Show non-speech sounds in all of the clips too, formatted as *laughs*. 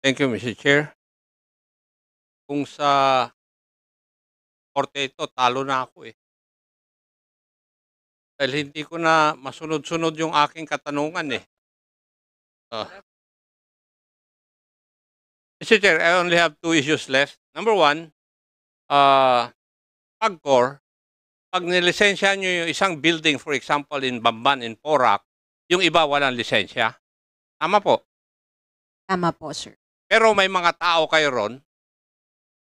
Thank you, Mr. Chair. Kung sa korte ito, talo na ako eh. Dahil hindi ko na masunod-sunod yung aking katanungan eh. Uh. Ah. Mr. Chair, I only have two issues left. Number one, uh, ah, PAGCOR, pag nilisensya nyo yung isang building, for example, in Bamban, in Porac, yung iba walang lisensya. Tama po. Tama po, sir. Pero may mga tao kayo ron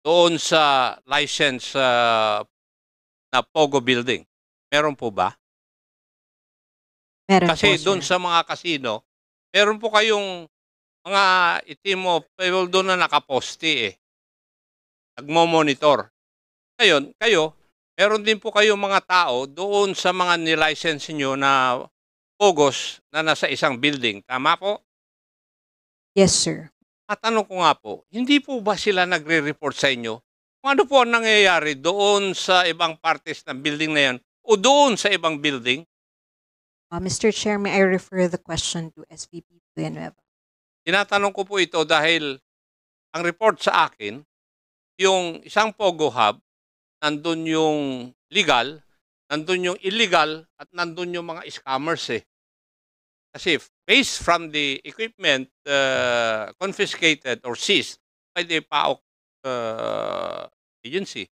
doon sa license uh, na Pogo Building. Meron po ba? Meron Kasi po, doon sir. sa mga kasino, meron po kayong mga itim mo, people doon na nakaposte eh. Nagmo-monitor. Ngayon, kayo, meron din po kayong mga tao doon sa mga nilicense nyo na Pogos na nasa isang building. Tama po? Yes, sir. At ko nga po, hindi po ba sila nagre-report sa inyo? Kung ano po ang nangyayari doon sa ibang parties ng building na yan o doon sa ibang building? Uh, Mr. Chair, may I refer the question to SVP Villanueva? Tinatanong ko po ito dahil ang report sa akin, yung isang Pogo Hub, nandun yung legal, nandun yung illegal, at nandun yung mga scammers eh. Kasi based from the equipment uh, confiscated or seized by the PAOK uh, agency.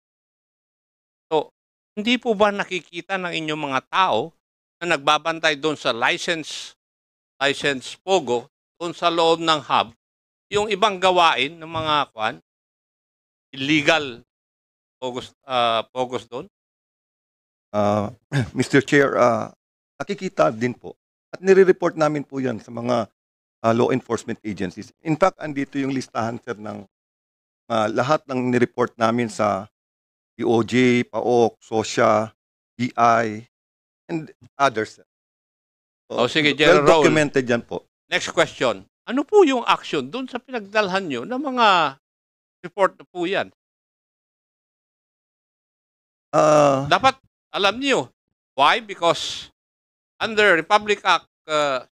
So, hindi po ba nakikita ng inyong mga tao na nagbabantay doon sa license license POGO doon sa loob ng hub yung ibang gawain ng mga kwan illegal POGOs uh, POGOs doon? Uh, *clears throat* Mr. Chair, uh, nakikita din po at nire-report namin po yan sa mga uh, law enforcement agencies. In fact, andito yung listahan, sir, ng uh, lahat ng nire-report namin sa DOJ, PAOK, SOSYA, DI, and others. Oh, so, oh, sige, General well documented Raul. yan po. Next question. Ano po yung action doon sa pinagdalhan nyo ng mga report na po yan? Uh, Dapat alam niyo. Why? Because under Republic Act uh,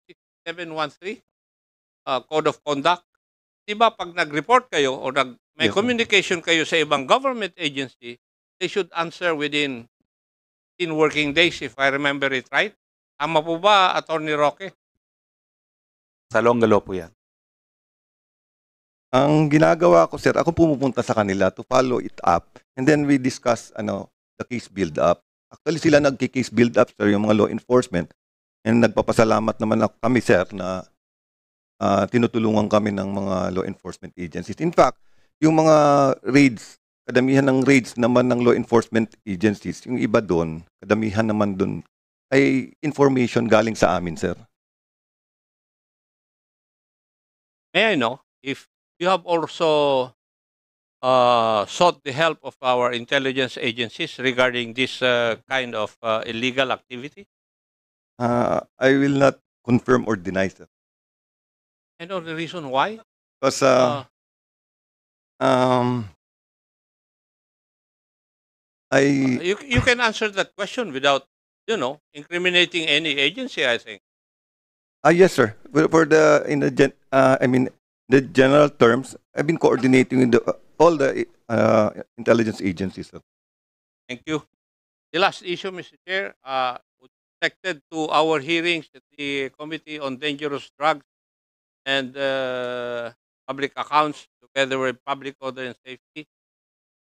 713 uh, Code of Conduct, di ba pag nag-report kayo o nag, may yeah. communication kayo sa ibang government agency, they should answer within in working days if I remember it right. Tama po ba, Attorney Roque? Sa Longgalo po yan. Ang ginagawa ko, sir, ako pumupunta sa kanila to follow it up. And then we discuss ano, the case build up. Actually, sila nagki-case build up, sir, yung mga law enforcement. And nagpapasalamat naman ako kami, sir, na uh, tinutulungan kami ng mga law enforcement agencies. In fact, yung mga raids, kadamihan ng raids naman ng law enforcement agencies, yung iba doon, kadamihan naman doon, ay information galing sa amin, sir. May I know if you have also uh, sought the help of our intelligence agencies regarding this uh, kind of uh, illegal activity? Uh, I will not confirm or deny that. I know the reason why. Because uh, uh um, I uh, you you can answer that question without you know incriminating any agency. I think. Ah yes, sir. For for the in the gen, uh, I mean the general terms, I've been coordinating with the, all the uh, intelligence agencies. Sir. Thank you. The last issue, Mr. Chair, uh, connected to our hearings at the Committee on Dangerous Drugs and uh, Public Accounts, together with Public Order and Safety,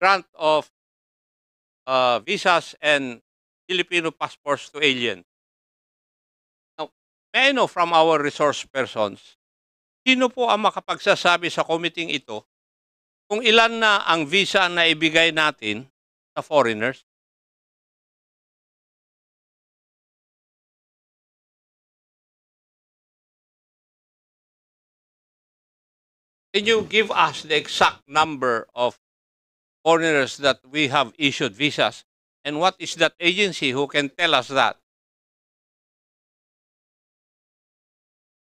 grant of uh, visas and Filipino passports to aliens. Now, may I know from our resource persons, sino po ang makapagsasabi sa committee ito kung ilan na ang visa na ibigay natin sa foreigners? Can you give us the exact number of foreigners that we have issued visas? And what is that agency who can tell us that?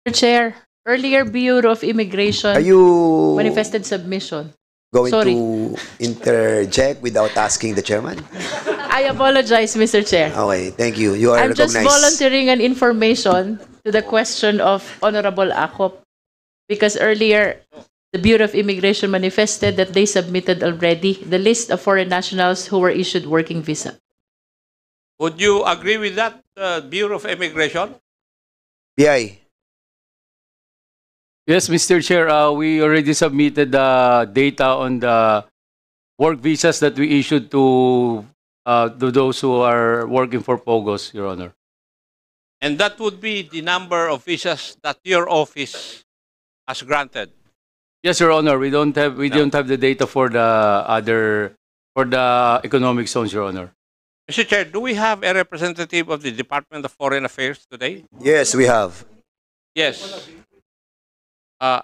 Mr. Chair, earlier Bureau of Immigration Are you manifested submission. Going Sorry. to interject without asking the chairman? I apologize, Mr. Chair. Okay, thank you. You are I'm recognized. just volunteering an information to the question of Honorable Akop because earlier the Bureau of Immigration manifested that they submitted already the list of foreign nationals who were issued working visa. Would you agree with that, uh, Bureau of Immigration? BI. Yes, Mr. Chair, uh, we already submitted the uh, data on the work visas that we issued to, uh, to those who are working for POGOS, Your Honor. And that would be the number of visas that your office has granted? Yes, Your Honor. We don't have we no. don't have the data for the other for the economic zones, Your Honor. Mr. Chair, do we have a representative of the Department of Foreign Affairs today? Yes, we have. Yes. Uh,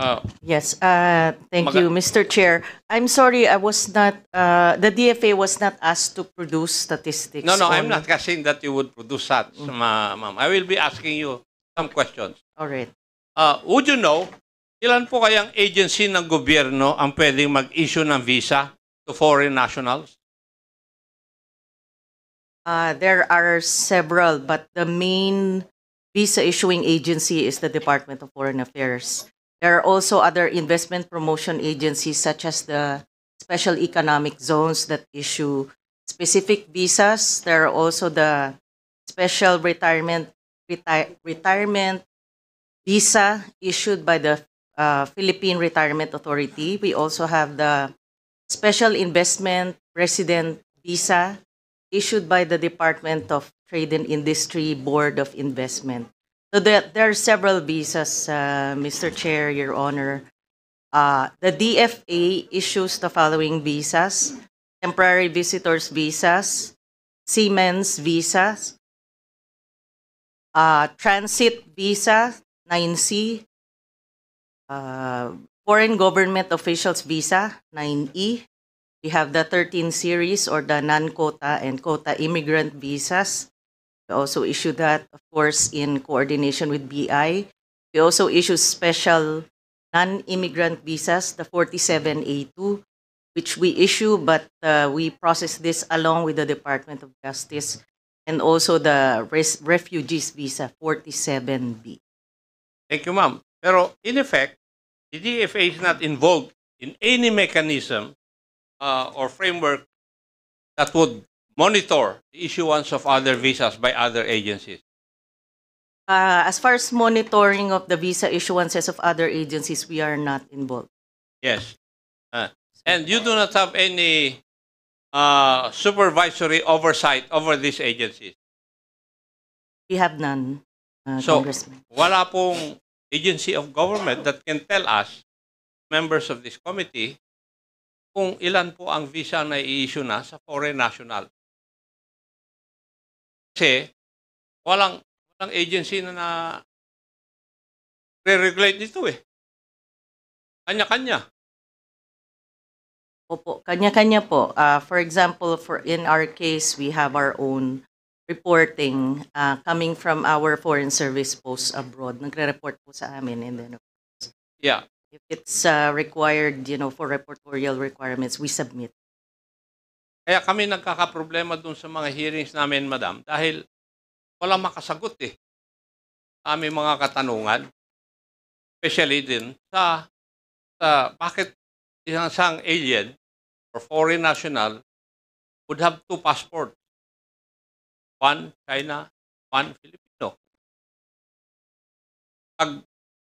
uh, yes, uh, thank you, Mr. Chair. I'm sorry, I was not, uh, the DFA was not asked to produce statistics. No, no, I'm not guessing that you would produce that, mm. ma'am. I will be asking you some questions. All right. Uh, would you know Ilan po kayang agency ng gobyerno ang pwedeng mag-issue ng visa to foreign nationals? Uh, there are several, but the main visa issuing agency is the Department of Foreign Affairs. There are also other investment promotion agencies such as the special economic zones that issue specific visas. There are also the special retirement reti retirement visa issued by the Uh, Philippine Retirement Authority. We also have the Special Investment Resident Visa issued by the Department of Trade and Industry Board of Investment. So there, there are several visas, uh, Mr. Chair, Your Honor. Uh, the DFA issues the following visas, temporary visitors visas, Siemens visas, uh, transit visa, 9C, uh, foreign government officials visa 9E. We have the 13 series or the non-quota and quota immigrant visas. We also issue that, of course, in coordination with BI. We also issue special non-immigrant visas, the 47A2, which we issue, but uh, we process this along with the Department of Justice and also the res- refugees visa, 47B. Thank you, ma'am. Pero in effect, the DFA is not involved in any mechanism uh, or framework that would monitor the issuance of other visas by other agencies? Uh, as far as monitoring of the visa issuances of other agencies, we are not involved. Yes. Uh, and you do not have any uh, supervisory oversight over these agencies? We have none, uh, so, Congressman. wala pong agency of government that can tell us, members of this committee, kung ilan po ang visa na i-issue na sa foreign national. Kasi walang, walang agency na na re-regulate nito eh. Kanya-kanya. Opo, kanya-kanya po. Uh, for example, for in our case, we have our own reporting uh, coming from our foreign service posts abroad. Nagre-report po sa amin and then yeah. if it's uh, required, you know, for reportorial requirements, we submit. Kaya kami nagkakaproblema dun sa mga hearings namin, madam, dahil wala makasagot eh. sa aming mga katanungan, especially din sa, sa bakit isang sang alien or foreign national would have two passport one China, one Filipino. Pag,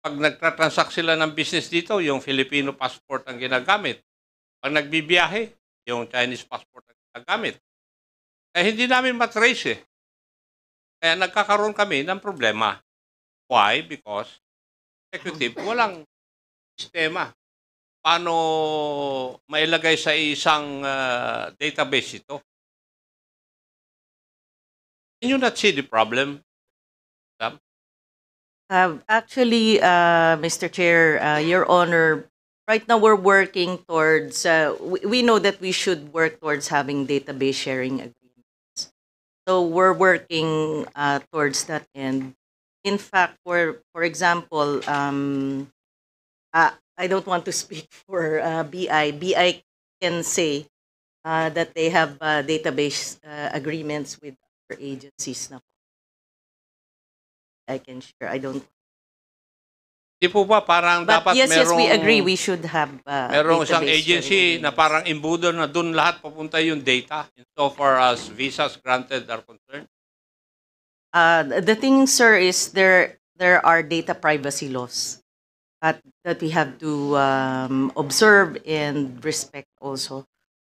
pag nagtratransact sila ng business dito, yung Filipino passport ang ginagamit. Pag nagbibiyahe, yung Chinese passport ang ginagamit. Kaya eh, hindi namin matrace eh. Kaya nagkakaroon kami ng problema. Why? Because executive, oh. walang sistema. Paano mailagay sa isang uh, database ito? Can you not see the problem? Ma'am? Uh, um, actually, uh, Mr. Chair, uh, Your Honor, right now we're working towards, uh, we, we know that we should work towards having database sharing agreements. So we're working uh, towards that end. In fact, for, for example, um, uh, I don't want to *laughs* speak for uh, BI. BI can say uh, that they have uh, database uh, agreements with agencies na po. I can share. I don't Di po ba parang But dapat yes, merong... yes, we agree. We should have uh, Merong isang agency na parang imbudo na doon lahat papunta yung data in so far as visas granted are concerned? Uh, the thing, sir, is there there are data privacy laws at, that we have to um, observe and respect also.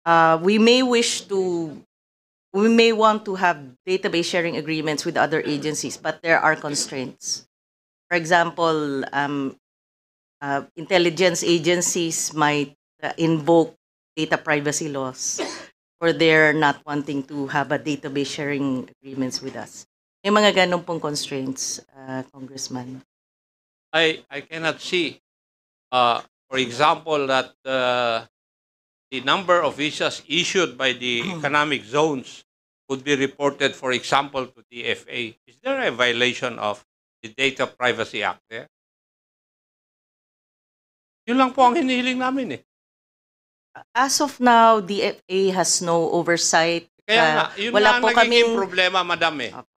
Uh, we may wish to we may want to have database sharing agreements with other agencies, but there are constraints. For example, um, uh, intelligence agencies might uh, invoke data privacy laws or they're not wanting to have a database sharing agreements with us. May mga ganun pong constraints, uh, Congressman. I, I cannot see, uh, for example, that uh, the number of visas issued by the *clears throat* economic zones would be reported, for example, to the FA. Is there a violation of the Data Privacy Act there? Yun lang po ang hinihiling namin eh. As of now, the FA has no oversight. Kaya nga, ah, yun wala lang po nagiging kaming... problema, madam eh. Okay. Ah,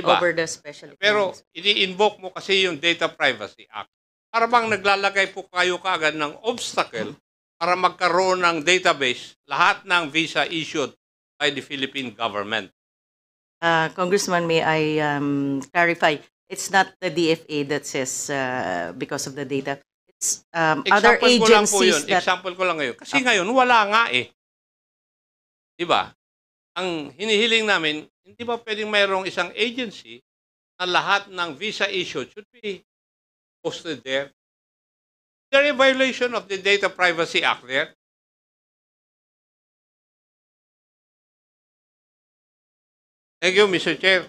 diba? Over the special Pero ini-invoke mo kasi yung Data Privacy Act. Para bang naglalagay po kayo kaagad ng obstacle para magkaroon ng database lahat ng visa issued by the Philippine government. Uh, Congressman, may I um, clarify? It's not the DFA that says uh, because of the data. It's um, Example other agencies ko lang po yun. that... Example ko lang ngayon. Kasi okay. Ah. ngayon, wala nga eh. Diba? Ang hinihiling namin, hindi ba pwedeng mayroong isang agency na lahat ng visa issued should be posted there there a violation of the Data Privacy Act there? Thank you, Mr. Chair.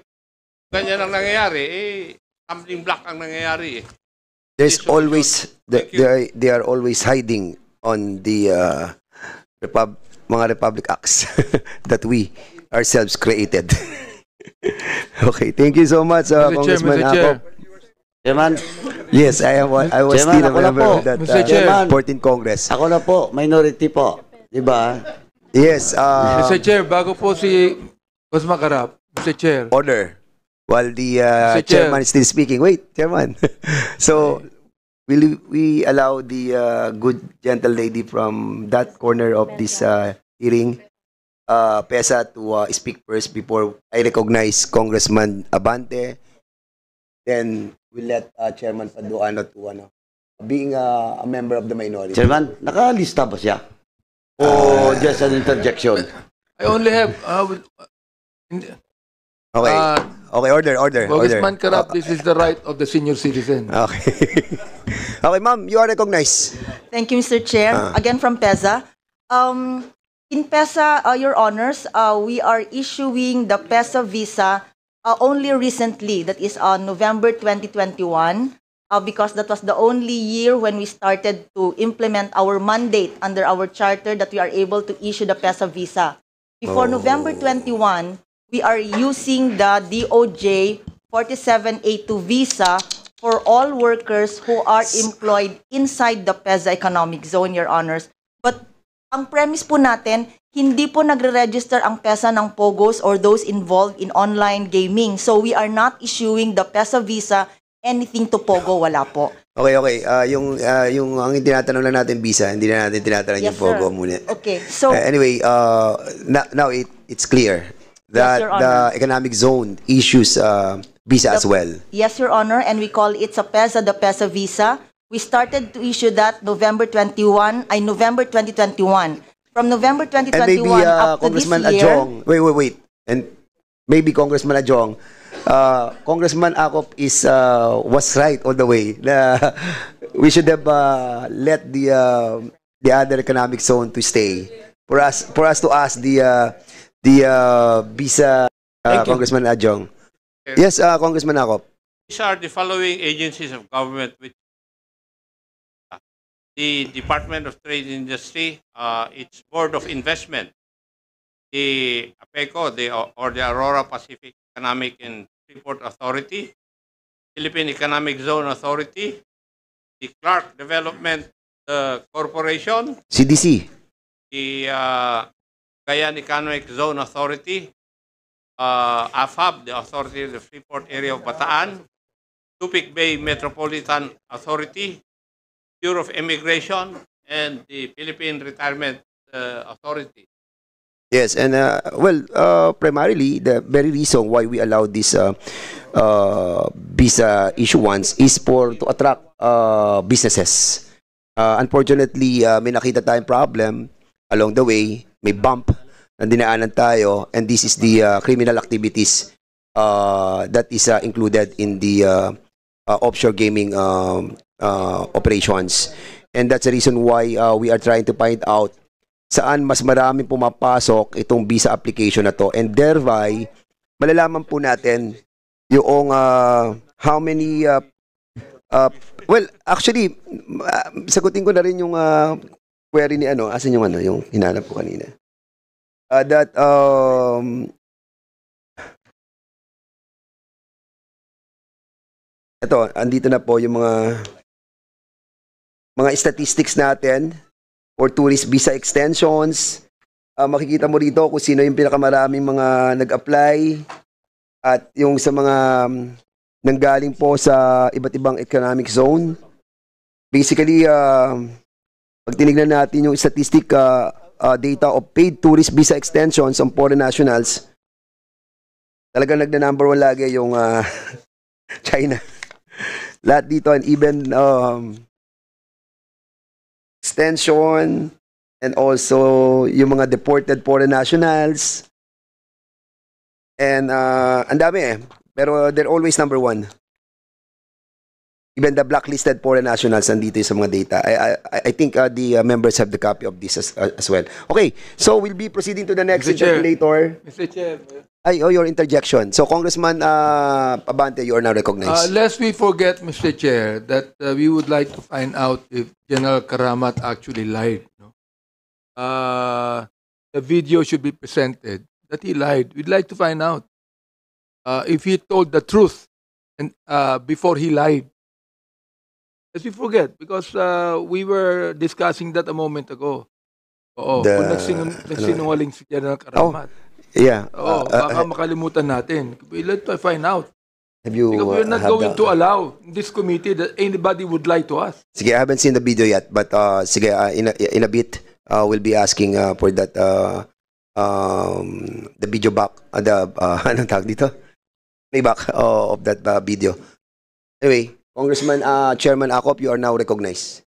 Ganyan ang nangyayari. Eh, stumbling block ang nangyayari. Eh. There's Mr. always, the, they, are, they are always hiding on the uh, Repub mga Republic Acts *laughs* that we ourselves created. *laughs* okay, thank you so much, uh, Mr. Congressman Chair, Mr. Chair. Chairman, Yes, I am. I was Chairman, still a member of that Mr. Uh, Chair. uh, Congress. Ako na po, minority po. Di Yes, uh, Mr. Chair, bago po si Guzman Karap, Mr. Chair, order. While the uh, Chair. chairman is still speaking. Wait, chairman. *laughs* so, will we allow the uh, good gentle lady from that corner of this uh, hearing, uh, Pesa, to uh, speak first before I recognize Congressman Abante, then we let uh, Chairman Paduano to ano, being uh, a member of the minority. Chairman, nakalista ba siya? O uh, just an interjection? I only have... Uh, okay. Uh, okay, order, order. Congressman order. Karap, ah. this is the right of the senior citizen. Okay. *laughs* okay, ma'am, you are recognized. Thank you, Mr. Chair. Uh. Again from PESA. Um, in PESA, uh, Your Honors, uh, we are issuing the PESA visa uh, only recently, that is on uh, November 2021, uh, because that was the only year when we started to implement our mandate under our charter that we are able to issue the PESA visa. Before oh. November 21, we are using the DOJ 47A2 visa for all workers who are employed inside the PESA economic zone, Your Honors. Ang premise po natin, hindi po nagre-register ang PESA ng POGOs or those involved in online gaming. So we are not issuing the PESA visa anything to POGO, wala po. Okay, okay. Uh, yung, uh, yung ang tinatanong lang natin visa, hindi na natin tinatanong yes, yung POGO sir. muna. Okay, so... Uh, anyway, uh, ah, now, now it, it's clear that yes, the economic zone issues uh, visa the, as well. Yes, Your Honor, and we call it sa PESA, the PESA visa. We started to issue that November 21, ay November 2021. From November 2021 and maybe, uh, up to Congressman this year, wait, wait, wait. And maybe Congressman Ajong, uh, Congressman Akop is uh, was right all the way. *laughs* Na we should have uh, let the uh, the other economic zone to stay for us for us to ask the uh, the uh, visa uh, Congressman Ajong. Yes, uh, Congressman Akop. These are the following agencies of government which the Department of Trade and Industry, uh, its Board of Investment, the APECO the, or the Aurora Pacific Economic and Freeport Authority, Philippine Economic Zone Authority, the Clark Development uh, Corporation, CDC, the uh, Economic Zone Authority, uh, AFAB, the Authority of the Freeport Area of Bataan, Tupic Bay Metropolitan Authority, Bureau of Immigration and the Philippine Retirement uh, Authority. Yes, and uh, well, uh, primarily the very reason why we allow this uh, uh, visa issuance is for to attract uh, businesses. Uh, unfortunately, uh, may nakita tayong problem along the way, may bump na dinaanan tayo, and this is the uh, criminal activities uh, that is uh, included in the uh, uh, offshore gaming um, uh, operations. And that's the reason why uh, we are trying to find out saan mas maraming pumapasok itong visa application na to. And thereby, malalaman po natin yung uh, how many uh, uh, well, actually uh, sagutin ko na rin yung uh, query ni ano, asan yung ano, yung hinanap ko kanina. Uh, that um ito, andito na po yung mga mga statistics natin for tourist visa extensions. Uh, makikita mo rito kung sino yung pinakamaraming mga nag-apply at yung sa mga mm, nanggaling po sa iba't ibang economic zone. Basically, uh, pag tinignan natin yung statistic uh, uh, data of paid tourist visa extensions on foreign nationals, talagang nagna-number one lagi yung uh, *laughs* China. *laughs* lahat dito and even um, extension and also yung mga deported foreign nationals. And uh, ang dami eh. Pero they're always number one. Even the blacklisted foreign nationals nandito sa mga data. I, I, I think uh, the uh, members have the copy of this as, uh, as well. Okay, so we'll be proceeding to the next Mr. interpolator. Mr. Chair, ay, owe oh, your interjection. So, Congressman uh, Abante, you are now recognized. Uh, lest we forget, Mr. Chair, that uh, we would like to find out if General Karamat actually lied. No? Uh, the video should be presented that he lied. We'd like to find out uh, if he told the truth and uh, before he lied. As we forget, because uh, we were discussing that a moment ago. Oo, the, kung ano? nagsinungaling ano, si General oh, Karamat. Oh, Yeah. Oh, uh, baka uh, makalimutan natin. Let's find out. Have you, because we're uh, not going to allow this committee that anybody would lie to us. Sige, I haven't seen the video yet, but uh, sige, uh, in, a, in a bit, uh, we'll be asking uh, for that, uh, um, the video back, uh, the, uh, *laughs* anong tawag dito? Playback uh, of that uh, video. Anyway, Congressman, uh, Chairman Akop, you are now recognized.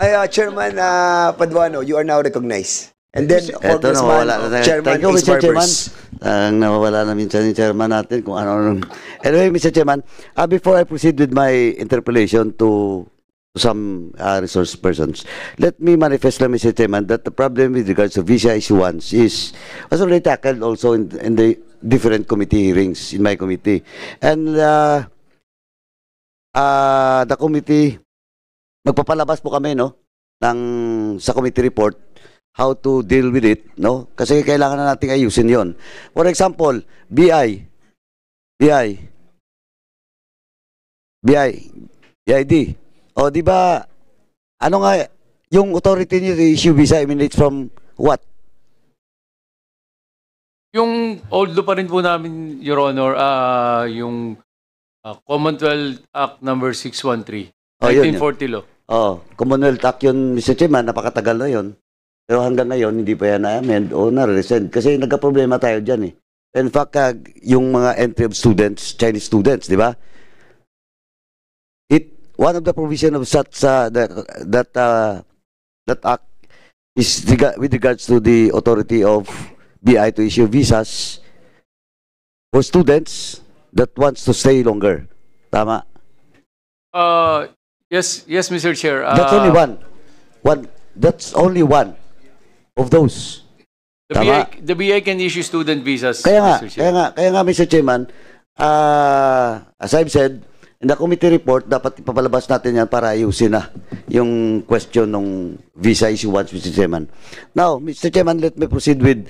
Ay, uh, Chairman uh, Paduano, you are now recognized. And then, na, wala na. Chairman Thank you, Mr. Chairman. Ang nawawala na minsan ni chairman natin kung ano. ano. Anyway, Mr. Chairman, uh, before I proceed with my interpolation to some uh, resource persons. Let me manifest, let me Chairman, that the problem with regards to visa issuance is was already tackled also in, in the different committee hearings in my committee. And uh, uh, the committee, magpapalabas po kami, no, ng, sa committee report how to deal with it, no? Kasi kailangan na nating ayusin 'yon. For example, BI BI BI BID. O, di ba ano nga yung authority niyo to issue visa emanates from what? Yung old pa rin po namin, Your Honor, uh, yung uh, Commonwealth Act number 613, oh, 1940 yun, yun. law. Oh, Commonwealth Act yun, Mr. Chairman, napakatagal na yun. Pero hanggang ngayon, hindi pa yan na-amend o na-resend. Kasi nagka-problema tayo dyan eh. In fact, uh, yung mga entry of students, Chinese students, di ba? It, one of the provision of such, uh, that, that, uh, that act is with regards to the authority of BI to issue visas for students that wants to stay longer. Tama? Uh, yes, yes, Mr. Chair. Uh, that's only uh, one. One. That's only one of those. The BI, Tama. the BI can issue student visas. Kaya nga, kaya nga, kaya nga Mr. Chairman, uh, as I've said, in the committee report, dapat ipapalabas natin yan para ayusin na yung question ng visa issue once, Mr. Chairman. Now, Mr. Chairman, let me proceed with,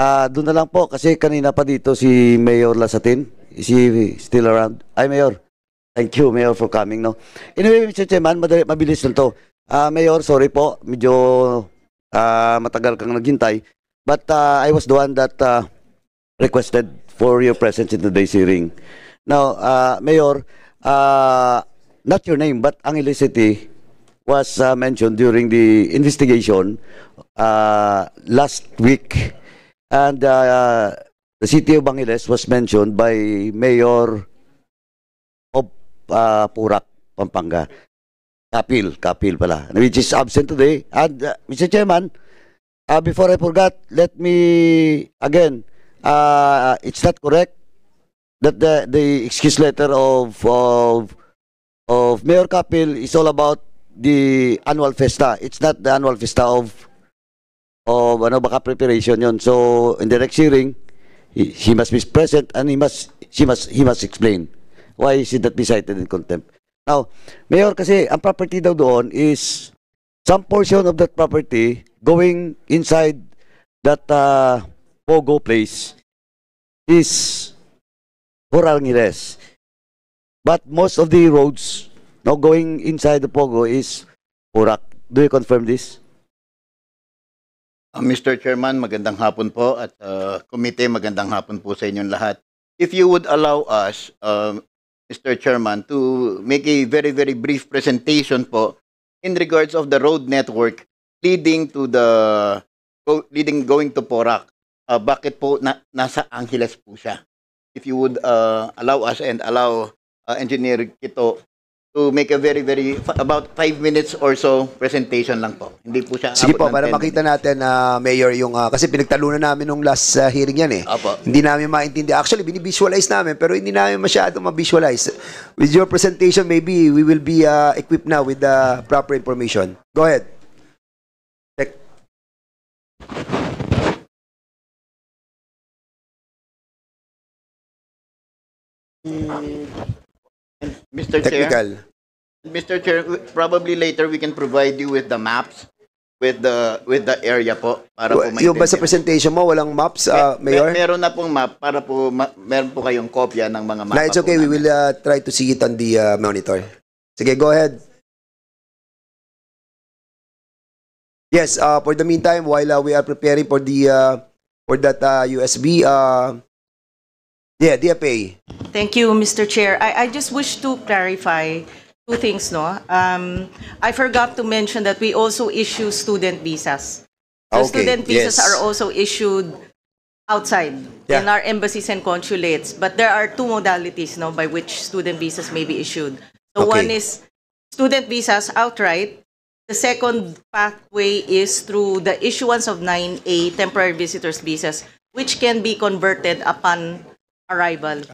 Uh, doon na lang po, kasi kanina pa dito si Mayor Lasatin. Is he still around? Ay, Mayor. Thank you, Mayor, for coming. No? Anyway, Mr. Chairman, madali, mabilis lang to. Ah, Mayor, sorry po, medyo uh, matagal kang naghintay. But uh, I was the one that uh, requested for your presence in today's hearing. Now, uh, Mayor, uh, not your name, but Angeles City was uh, mentioned during the investigation uh, last week. And uh, the city of Bangiles was mentioned by Mayor of uh, Purak, Pampanga. Kapil, Kapil pala, which is absent today. And uh, Mr. Chairman, uh, before I forgot, let me again, uh, it's not correct that the, the excuse letter of, of, of Mayor Kapil is all about the annual festa. It's not the annual festa of of ano baka preparation yon. So in the next hearing, he, he must be present and he must she must he must explain why is it that be cited in contempt. Now, Mayor, kasi ang property daw doon is some portion of that property going inside that uh, Pogo place is for Alnires. But most of the roads now going inside the Pogo is Purak. Do you confirm this? Uh, Mr. Chairman, magandang hapon po at uh, komite, magandang hapon po sa inyong lahat. If you would allow us, uh, Mr. Chairman, to make a very, very brief presentation po in regards of the road network leading to the leading going to Porac. Uh, bakit po na, nasa Angeles po siya? If you would uh, allow us and allow uh, Engineer Kito to make a very, very, about 5 minutes or so presentation lang po. Hindi po siya Sige po, para makita natin, uh, Mayor, yung, uh, kasi pinagtalunan namin nung last uh, hearing yan eh. Opo. Hindi namin maintindi. Actually, binivisualize namin, pero hindi namin masyado ma-visualize. With your presentation, maybe we will be uh, equipped now with the proper information. Go ahead. Check. Mm. Mr. Technical. Chair. Mr. Chair, probably later we can provide you with the maps with the with the area po para po may Yung ba sa presentation mo walang maps, uh, Mayor? May, meron na pong map para po ma- meron po kayong kopya ng mga mapa. No, it's okay, we will uh, try to see it on the uh, monitor. Sige, go ahead. Yes, uh, for the meantime, while uh, we are preparing for the uh, for that uh, USB, uh, Yeah, DFA. Thank you, Mr. Chair. I, I just wish to clarify two things, no? Um, I forgot to mention that we also issue student visas. So ah, okay, student visas yes. are also issued outside yeah. in our embassies and consulates. But there are two modalities, no, by which student visas may be issued. So okay. one is student visas outright. The second pathway is through the issuance of 9A temporary visitors visas, which can be converted upon arrival